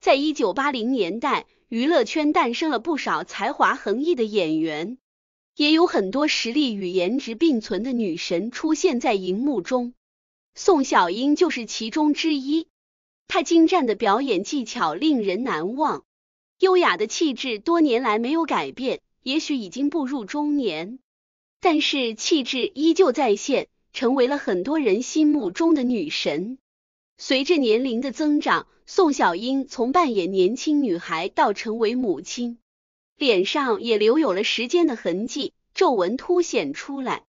在一九八零年代，娱乐圈诞生了不少才华横溢的演员，也有很多实力与颜值并存的女神出现在荧幕中。宋小英就是其中之一，她精湛的表演技巧令人难忘，优雅的气质多年来没有改变。也许已经步入中年，但是气质依旧在线，成为了很多人心目中的女神。随着年龄的增长，宋小英从扮演年轻女孩到成为母亲，脸上也留有了时间的痕迹，皱纹凸显出来。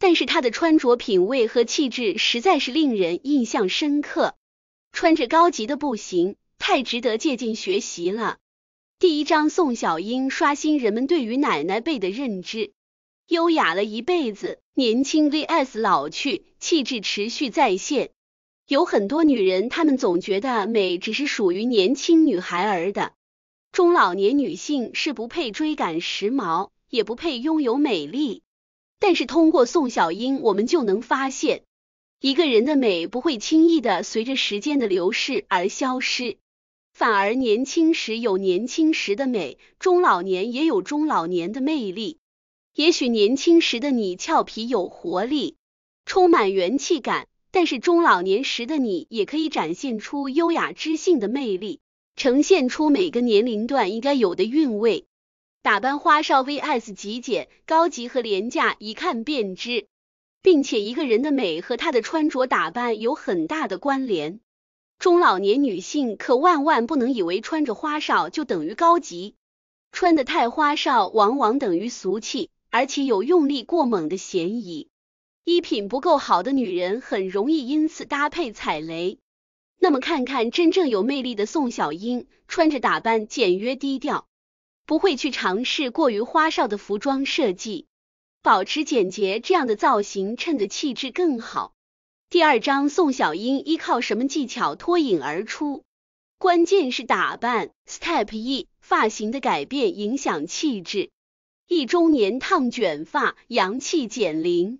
但是她的穿着品味和气质实在是令人印象深刻，穿着高级的不行，太值得借鉴学习了。第一章，宋小英刷新人们对于奶奶辈的认知，优雅了一辈子，年轻 vs 老去，气质持续在线。有很多女人，她们总觉得美只是属于年轻女孩儿的，中老年女性是不配追赶时髦，也不配拥有美丽。但是通过宋小英，我们就能发现，一个人的美不会轻易的随着时间的流逝而消失，反而年轻时有年轻时的美，中老年也有中老年的魅力。也许年轻时的你俏皮有活力，充满元气感。但是中老年时的你也可以展现出优雅知性的魅力，呈现出每个年龄段应该有的韵味。打扮花哨 vs 极简，高级和廉价一看便知。并且一个人的美和他的穿着打扮有很大的关联。中老年女性可万万不能以为穿着花哨就等于高级，穿的太花哨往往等于俗气，而且有用力过猛的嫌疑。衣品不够好的女人很容易因此搭配踩雷，那么看看真正有魅力的宋小英，穿着打扮简约低调，不会去尝试过于花哨的服装设计，保持简洁这样的造型衬得气质更好。第二章，宋小英依靠什么技巧脱颖而出？关键是打扮。Step 一，发型的改变影响气质，一中年烫卷发，洋气减龄。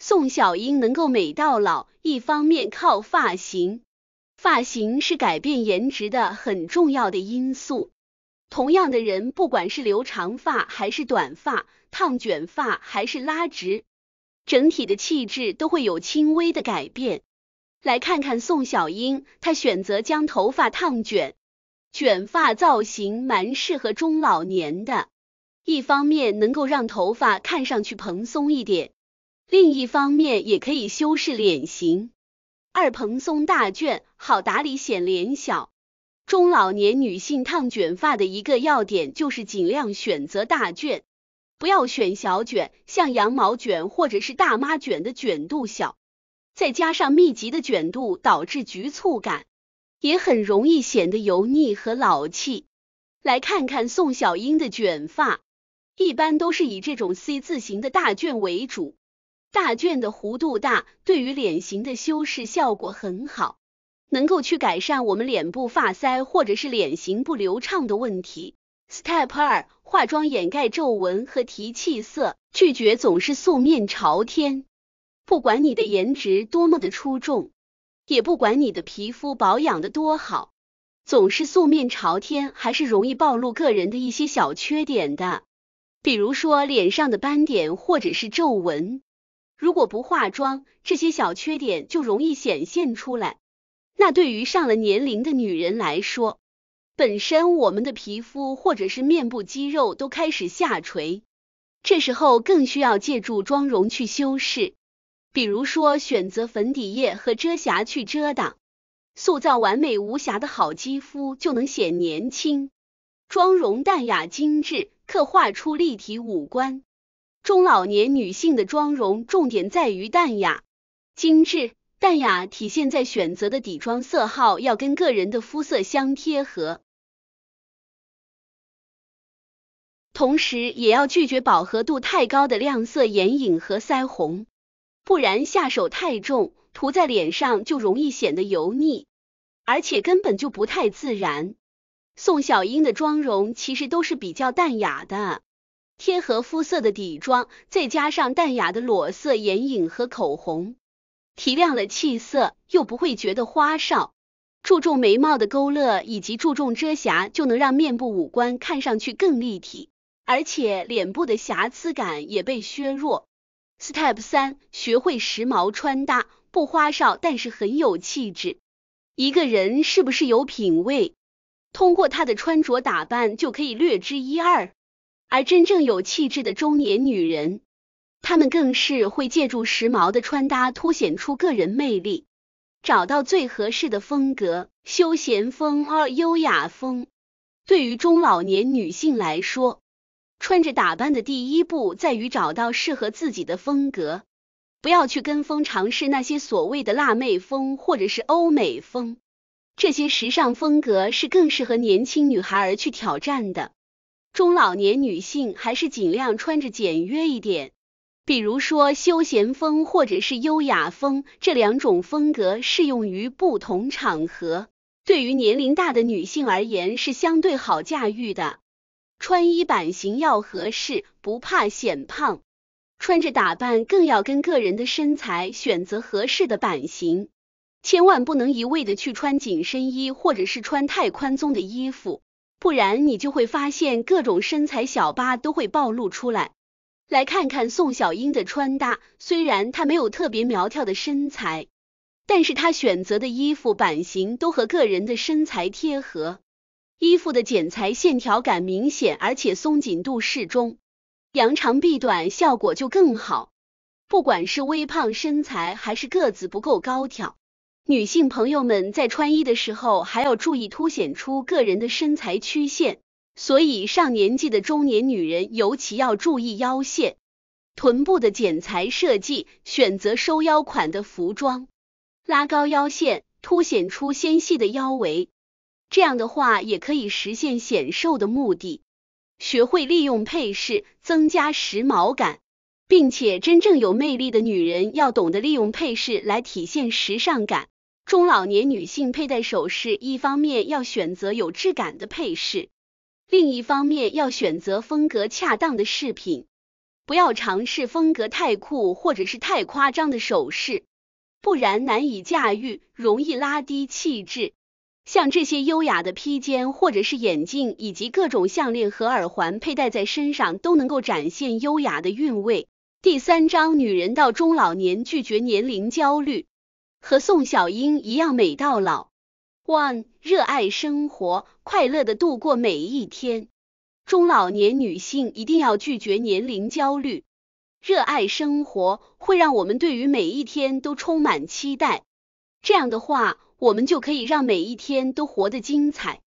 宋小英能够美到老，一方面靠发型，发型是改变颜值的很重要的因素。同样的人，不管是留长发还是短发，烫卷发还是拉直，整体的气质都会有轻微的改变。来看看宋小英，她选择将头发烫卷，卷发造型蛮适合中老年的，一方面能够让头发看上去蓬松一点。另一方面也可以修饰脸型。二蓬松大卷好打理，显脸小。中老年女性烫卷发的一个要点就是尽量选择大卷，不要选小卷，像羊毛卷或者是大妈卷的卷度小，再加上密集的卷度，导致局促感，也很容易显得油腻和老气。来看看宋小英的卷发，一般都是以这种 C 字形的大卷为主。大卷的弧度大，对于脸型的修饰效果很好，能够去改善我们脸部发腮或者是脸型不流畅的问题。Step 二，化妆掩盖皱纹和提气色，拒绝总是素面朝天。不管你的颜值多么的出众，也不管你的皮肤保养的多好，总是素面朝天，还是容易暴露个人的一些小缺点的，比如说脸上的斑点或者是皱纹。如果不化妆，这些小缺点就容易显现出来。那对于上了年龄的女人来说，本身我们的皮肤或者是面部肌肉都开始下垂，这时候更需要借助妆容去修饰。比如说选择粉底液和遮瑕去遮挡，塑造完美无瑕的好肌肤，就能显年轻。妆容淡雅精致，刻画出立体五官。中老年女性的妆容重点在于淡雅、精致。淡雅体现在选择的底妆色号要跟个人的肤色相贴合，同时也要拒绝饱和度太高的亮色眼影和腮红，不然下手太重，涂在脸上就容易显得油腻，而且根本就不太自然。宋小英的妆容其实都是比较淡雅的。贴合肤色的底妆，再加上淡雅的裸色眼影和口红，提亮了气色又不会觉得花哨。注重眉毛的勾勒以及注重遮瑕，就能让面部五官看上去更立体，而且脸部的瑕疵感也被削弱。Step 三，学会时髦穿搭，不花哨但是很有气质。一个人是不是有品味，通过他的穿着打扮就可以略知一二。而真正有气质的中年女人，她们更是会借助时髦的穿搭凸显出个人魅力，找到最合适的风格，休闲风 or 优雅风。对于中老年女性来说，穿着打扮的第一步在于找到适合自己的风格，不要去跟风尝试那些所谓的辣妹风或者是欧美风，这些时尚风格是更适合年轻女孩儿去挑战的。中老年女性还是尽量穿着简约一点，比如说休闲风或者是优雅风，这两种风格适用于不同场合。对于年龄大的女性而言，是相对好驾驭的。穿衣版型要合适，不怕显胖。穿着打扮更要跟个人的身材选择合适的版型，千万不能一味的去穿紧身衣或者是穿太宽松的衣服。不然你就会发现各种身材小疤都会暴露出来。来看看宋小英的穿搭，虽然她没有特别苗条的身材，但是她选择的衣服版型都和个人的身材贴合，衣服的剪裁线条感明显，而且松紧度适中，扬长避短效果就更好。不管是微胖身材还是个子不够高挑。女性朋友们在穿衣的时候还要注意凸显出个人的身材曲线，所以上年纪的中年女人尤其要注意腰线、臀部的剪裁设计，选择收腰款的服装，拉高腰线，凸显出纤细的腰围。这样的话也可以实现显瘦的目的。学会利用配饰增加时髦感，并且真正有魅力的女人要懂得利用配饰来体现时尚感。中老年女性佩戴首饰，一方面要选择有质感的配饰，另一方面要选择风格恰当的饰品，不要尝试风格太酷或者是太夸张的首饰，不然难以驾驭，容易拉低气质。像这些优雅的披肩，或者是眼镜，以及各种项链和耳环，佩戴在身上都能够展现优雅的韵味。第三章，女人到中老年，拒绝年龄焦虑。和宋小英一样美到老。one 热爱生活，快乐的度过每一天。中老年女性一定要拒绝年龄焦虑，热爱生活会让我们对于每一天都充满期待。这样的话，我们就可以让每一天都活得精彩，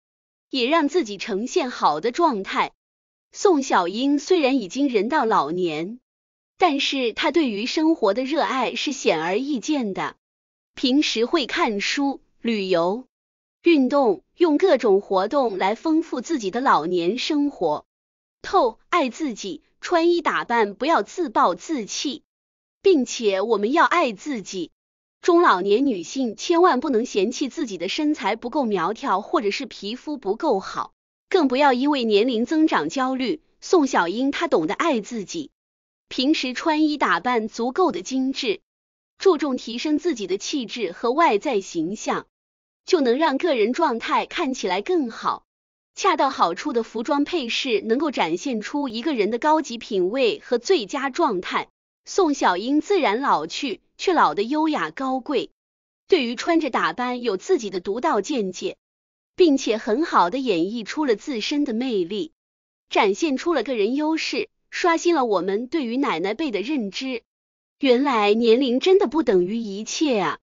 也让自己呈现好的状态。宋小英虽然已经人到老年，但是她对于生活的热爱是显而易见的。平时会看书、旅游、运动，用各种活动来丰富自己的老年生活。透爱自己，穿衣打扮不要自暴自弃，并且我们要爱自己。中老年女性千万不能嫌弃自己的身材不够苗条，或者是皮肤不够好，更不要因为年龄增长焦虑。宋小英她懂得爱自己，平时穿衣打扮足够的精致。注重提升自己的气质和外在形象，就能让个人状态看起来更好。恰到好处的服装配饰能够展现出一个人的高级品味和最佳状态。宋小英自然老去，却老得优雅高贵。对于穿着打扮有自己的独到见解，并且很好的演绎出了自身的魅力，展现出了个人优势，刷新了我们对于奶奶辈的认知。原来年龄真的不等于一切啊。